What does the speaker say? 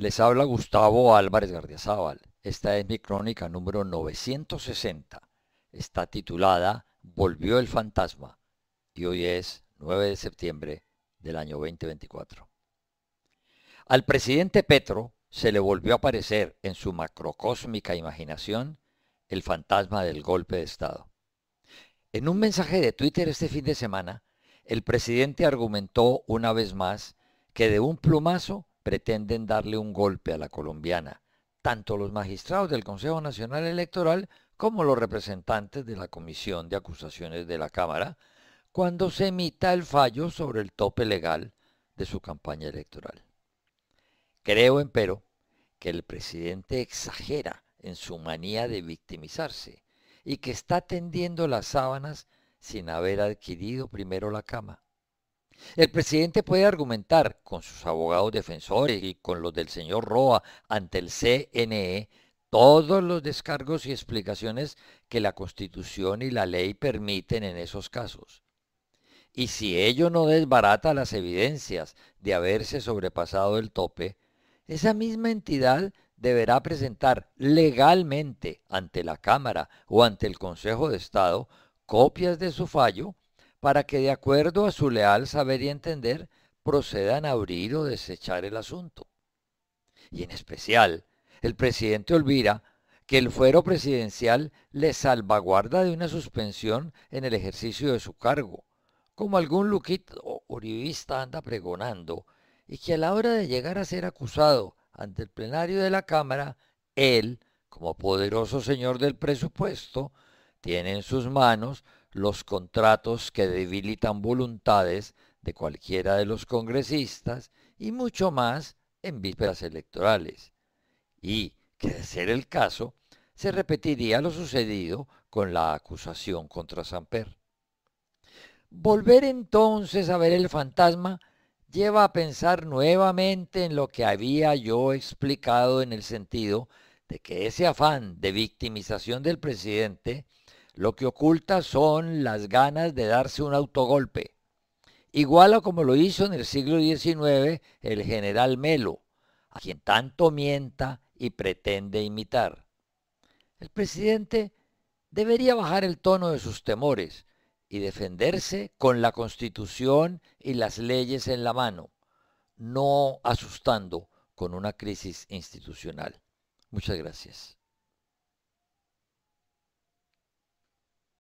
Les habla Gustavo Álvarez Gardiazábal. Esta es mi crónica número 960. Está titulada Volvió el fantasma y hoy es 9 de septiembre del año 2024. Al presidente Petro se le volvió a aparecer en su macrocósmica imaginación el fantasma del golpe de Estado. En un mensaje de Twitter este fin de semana, el presidente argumentó una vez más que de un plumazo pretenden darle un golpe a la colombiana, tanto los magistrados del Consejo Nacional Electoral como los representantes de la Comisión de Acusaciones de la Cámara, cuando se emita el fallo sobre el tope legal de su campaña electoral. Creo, empero, que el presidente exagera en su manía de victimizarse y que está tendiendo las sábanas sin haber adquirido primero la cama. El presidente puede argumentar con sus abogados defensores y con los del señor Roa ante el CNE todos los descargos y explicaciones que la Constitución y la ley permiten en esos casos. Y si ello no desbarata las evidencias de haberse sobrepasado el tope, esa misma entidad deberá presentar legalmente ante la Cámara o ante el Consejo de Estado copias de su fallo para que de acuerdo a su leal saber y entender procedan a abrir o desechar el asunto. Y en especial, el presidente Olvira que el fuero presidencial le salvaguarda de una suspensión en el ejercicio de su cargo, como algún luquito oribista anda pregonando, y que a la hora de llegar a ser acusado ante el plenario de la Cámara, él, como poderoso señor del presupuesto, tiene en sus manos los contratos que debilitan voluntades de cualquiera de los congresistas y mucho más en vísperas electorales. Y, que de ser el caso, se repetiría lo sucedido con la acusación contra Samper. Volver entonces a ver el fantasma lleva a pensar nuevamente en lo que había yo explicado en el sentido de que ese afán de victimización del presidente lo que oculta son las ganas de darse un autogolpe, igual a como lo hizo en el siglo XIX el general Melo, a quien tanto mienta y pretende imitar. El presidente debería bajar el tono de sus temores y defenderse con la constitución y las leyes en la mano, no asustando con una crisis institucional. Muchas gracias.